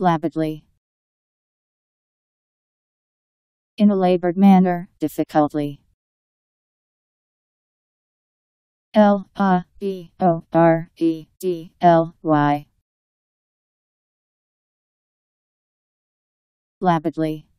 Labidly. In a labored manner, difficultly. L A B O R E D L Y. Labidly.